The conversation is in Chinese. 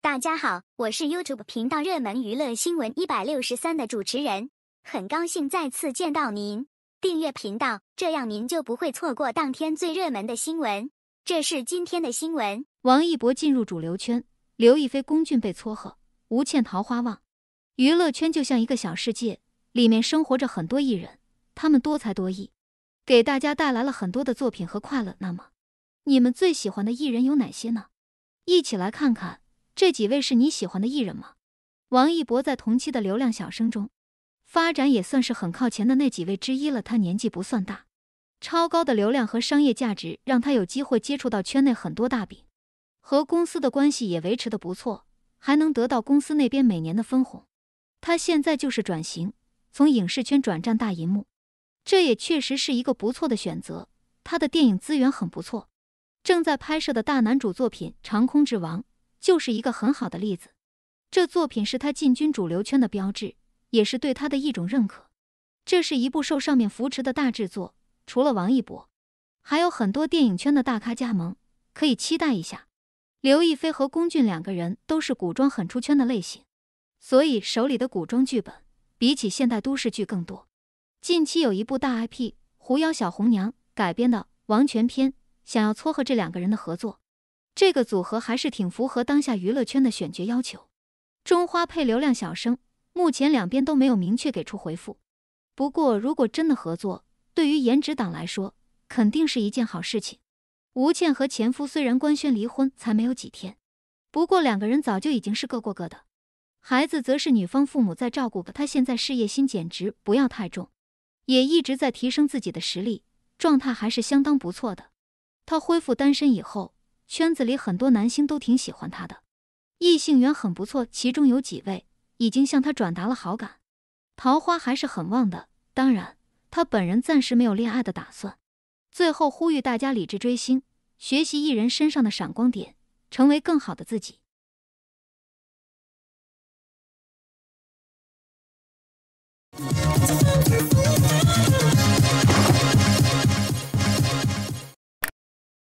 大家好，我是 YouTube 频道热门娱乐新闻一百六十三的主持人，很高兴再次见到您。订阅频道，这样您就不会错过当天最热门的新闻。这是今天的新闻：王一博进入主流圈，刘亦菲、龚俊被撮合，吴倩桃花旺。娱乐圈就像一个小世界，里面生活着很多艺人，他们多才多艺，给大家带来了很多的作品和快乐。那么，你们最喜欢的艺人有哪些呢？一起来看看。这几位是你喜欢的艺人吗？王一博在同期的流量小生中，发展也算是很靠前的那几位之一了。他年纪不算大，超高的流量和商业价值让他有机会接触到圈内很多大饼，和公司的关系也维持的不错，还能得到公司那边每年的分红。他现在就是转型，从影视圈转战大银幕，这也确实是一个不错的选择。他的电影资源很不错，正在拍摄的大男主作品《长空之王》。就是一个很好的例子，这作品是他进军主流圈的标志，也是对他的一种认可。这是一部受上面扶持的大制作，除了王一博，还有很多电影圈的大咖加盟，可以期待一下。刘亦菲和龚俊两个人都是古装很出圈的类型，所以手里的古装剧本比起现代都市剧更多。近期有一部大 IP《狐妖小红娘》改编的《王权篇》，想要撮合这两个人的合作。这个组合还是挺符合当下娱乐圈的选角要求，中花配流量小生，目前两边都没有明确给出回复。不过，如果真的合作，对于颜值党来说，肯定是一件好事情。吴倩和前夫虽然官宣离婚才没有几天，不过两个人早就已经是各过各的，孩子则是女方父母在照顾。的。她现在事业心简直不要太重，也一直在提升自己的实力，状态还是相当不错的。她恢复单身以后。圈子里很多男星都挺喜欢他的，异性缘很不错，其中有几位已经向他转达了好感，桃花还是很旺的。当然，他本人暂时没有恋爱的打算。最后呼吁大家理智追星，学习艺人身上的闪光点，成为更好的自己。